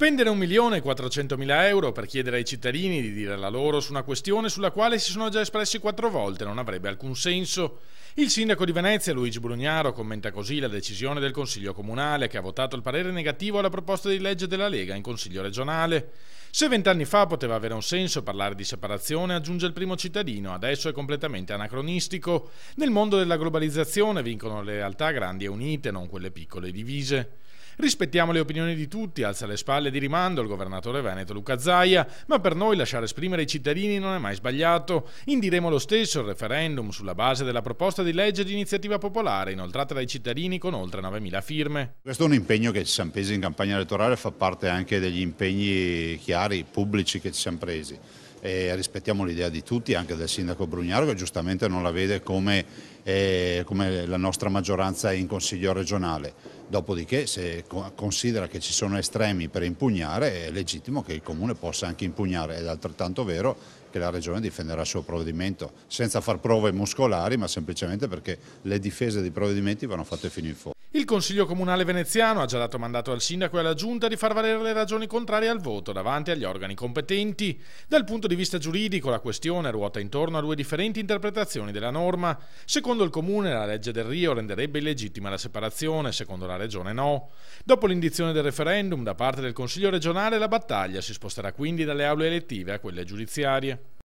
Spendere 1.400.000 euro per chiedere ai cittadini di dire la loro su una questione sulla quale si sono già espressi quattro volte non avrebbe alcun senso. Il sindaco di Venezia, Luigi Brugnaro, commenta così la decisione del Consiglio Comunale che ha votato il parere negativo alla proposta di legge della Lega in Consiglio regionale. Se vent'anni fa poteva avere un senso parlare di separazione, aggiunge il primo cittadino, adesso è completamente anacronistico. Nel mondo della globalizzazione vincono le realtà grandi e unite, non quelle piccole e divise. Rispettiamo le opinioni di tutti, alza le spalle di rimando il governatore veneto Luca Zaia, ma per noi lasciare esprimere i cittadini non è mai sbagliato. Indiremo lo stesso il referendum sulla base della proposta di legge di iniziativa popolare inoltrata dai cittadini con oltre 9.000 firme. Questo è un impegno che ci siamo presi in campagna elettorale, fa parte anche degli impegni chiari sussidiari pubblici che ci siamo presi. E rispettiamo l'idea di tutti, anche del sindaco Brugnaro che giustamente non la vede come, eh, come la nostra maggioranza in consiglio regionale. Dopodiché se considera che ci sono estremi per impugnare è legittimo che il comune possa anche impugnare ed è altrettanto vero che la Regione difenderà il suo provvedimento senza far prove muscolari ma semplicemente perché le difese dei provvedimenti vanno fatte fino in fondo. Il Consiglio Comunale veneziano ha già dato mandato al Sindaco e alla Giunta di far valere le ragioni contrarie al voto davanti agli organi competenti. Dal punto di vista giuridico la questione ruota intorno a due differenti interpretazioni della norma. Secondo il Comune la legge del Rio renderebbe illegittima la separazione, secondo la Regione no. Dopo l'indizione del referendum da parte del Consiglio regionale la battaglia si sposterà quindi dalle aule elettive a quelle giudiziarie.